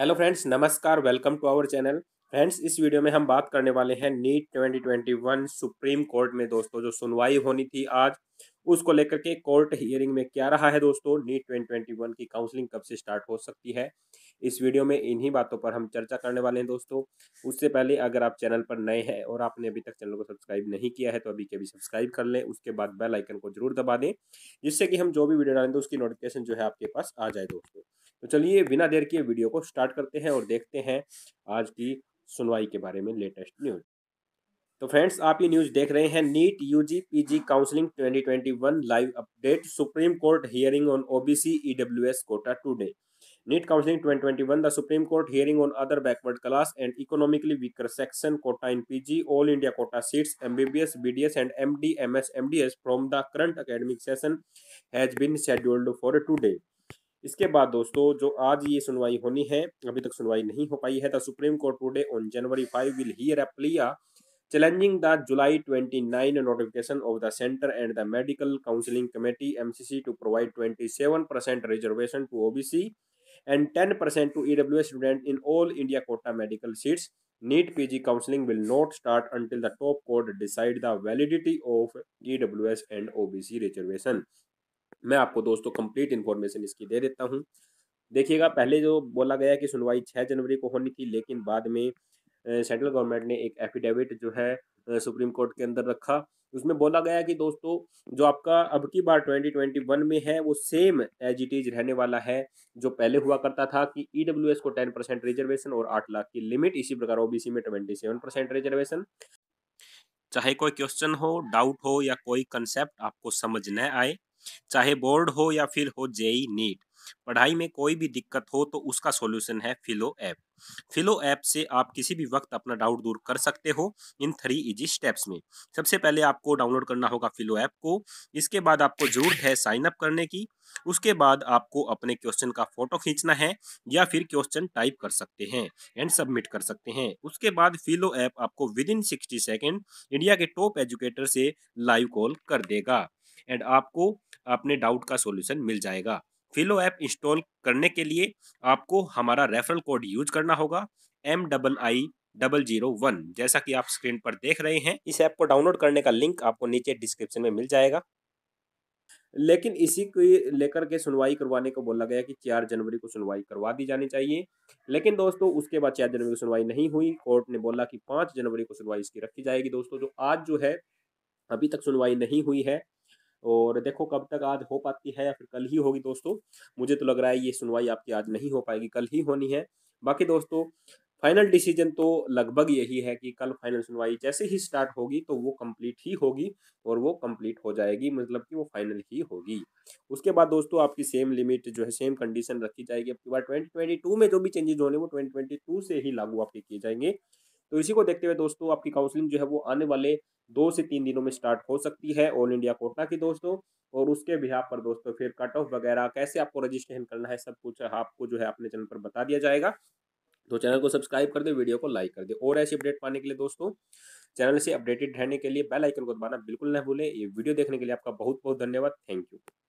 Hello friends नमस्कार welcome to our channel friends इस video में हम बात करने वाले हैं नीट 2021 सुप्रीम कोर्ट में दोस्तों जो सुनवाई होनी थी आज उसको लेकर के कोर्ट हियरिंग में क्या रहा है दोस्तों नीट 2021 की काउंसलिंग कब से स्टार्ट हो सकती है इस वीडियो में इन्हीं बातों पर हम चर्चा करने वाले हैं दोस्तों उससे पहले अगर आप चैनल पर नए हैं और आपने अभी तक चैनल को सब्सक्राइब नहीं किया है तो अभी के अभी सब्सक्राइब कर लें उसके बाद बेल आइकन को जरूर दबा दें जिससे कि हम जो भी वीडियो डालें तो उसकी नोटिफिकेशन जो है आपके पास आ जाए दोस्तों तो चलिए बिना देर के वीडियो को स्टार्ट करते हैं और देखते हैं आज की सुनवाई के बारे में लेटेस्ट न्यूज तो फ्रेंड्स आप ये न्यूज देख रहे हैं NEET U UG PG counselling 2021 live update Supreme Court hearing on O B C OBC S quota today NEET counselling twenty twenty one the Supreme Court hearing on other backward class and economically weaker section quota in P G all India quota seats M B B B S D S and M M D S M D S from the current academic session has bin scheduled for today इसके बाद दोस्तों जो आज ये सुनवाई होनी है अभी तक सुनवाई नहीं हो पाई है the Supreme Court today on January five will hear a plea challenging the July 29 notification of the center and the Medical Counseling Committee MCC to provide 27% reservation to OBC and 10% to EWS students in all India quota medical seats. NEET PG counseling will not start until the top court decide the validity of EWS and OBC reservation. मैं आपको दोस्तों complete information इसकी दे देता हूँ देखिएगा पहले जो बोला गया कि सुनवाई छः जनवरी को होनी थी लेकिन बाद में सेंट्रल गवर्नमेंट ने एक एफिडेविट जो है सुप्रीम कोर्ट के अंदर रखा उसमें बोला गया कि दोस्तों जो आपका अब की बार 2021 में है वो सेम एज इट इज रहने वाला है जो पहले हुआ करता था कि ई e को 10 परसेंट रिजर्वेशन और 8 लाख की लिमिट इसी प्रकार ओबीसी में 27 परसेंट रिजर्वेशन चाहे कोई क्वेश्चन हो डाउट हो या कोई कंसेप्ट आपको समझ न आए चाहे बोर्ड हो या फिर हो जेई नीट पढ़ाई में कोई भी दिक्कत हो तो उसका सॉल्यूशन है फिलो ऐप फिलो ऐप से आप किसी भी वक्त अपना डाउट दूर कर सकते हो इन थ्री इजी स्टेप्स में सबसे पहले आपको डाउनलोड करना होगा फिलो ऐप को इसके बाद आपको जरूरत है साइन अप करने की उसके बाद आपको अपने क्वेश्चन का फोटो खींचना है या फिर क्वेश्चन टाइप कर सकते हैं एंड सबमिट कर सकते हैं उसके बाद फिलो ऐप आपको within sixty second India के टॉप एजुकेटर से लाइव कॉल कर देगा एंड आपको अपने डाउट का सोल्यूशन मिल जाएगा फिलो ऐप इंस्टॉल करने के लिए आपको हमारा रेफरल कोड यूज करना होगा M double I double zero one जैसा कि आप स्क्रीन पर देख रहे हैं इस ऐप को डाउनलोड करने का लिंक आपको नीचे डिस्क्रिप्शन में मिल जाएगा लेकिन इसी को लेकर के सुनवाई करवाने को बोला गया कि चार जनवरी को सुनवाई करवा दी जानी चाहिए लेकिन दोस्तों उसके बाद चार जनवरी को सुनवाई नहीं हुई कोर्ट ने बोला कि पाँच जनवरी को सुनवाई इसकी रखी जाएगी दोस्तों जो आज जो है अभी तक सुनवाई नहीं हुई है और देखो कब तक आज हो पाती है या फिर कल ही होगी दोस्तों मुझे तो लग रहा है ये सुनवाई आपकी आज नहीं हो पाएगी कल ही होनी है बाकी दोस्तों फाइनल डिसीजन तो लगभग यही है कि कल फाइनल सुनवाई जैसे ही स्टार्ट होगी तो वो कंप्लीट ही होगी और वो कंप्लीट हो जाएगी मतलब कि वो फाइनल ही होगी उसके बाद दोस्तों आपकी सेम लिमिट जो है सेम कंडीशन रखी जाएगी आपकी बार ट्वेंटी ट्वेंटी टू में जो भी चेंजेज होने वो ट्वेंटी ट्वेंटी टू से ही लागू आपके किए जाएंगे तो इसी को देखते हुए दोस्तों आपकी काउंसलिंग जो है वो आने वाले दो से तीन दिनों में स्टार्ट हो सकती है ऑल इंडिया कोटा की दोस्तों और उसके बिहार पर दोस्तों फिर कट ऑफ वगैरह कैसे आपको रजिस्ट्रेशन करना है सब कुछ आपको जो है अपने चैनल पर बता दिया जाएगा तो चैनल को सब्सक्राइब कर दे वीडियो को लाइक कर दे और ऐसी अपडेट पाने के लिए दोस्तों चैनल से अपडेटेड रहने के लिए बेल आइकन को दबाना बिल्कुल न भूलें ये वीडियो देखने के लिए आपका बहुत बहुत धन्यवाद थैंक यू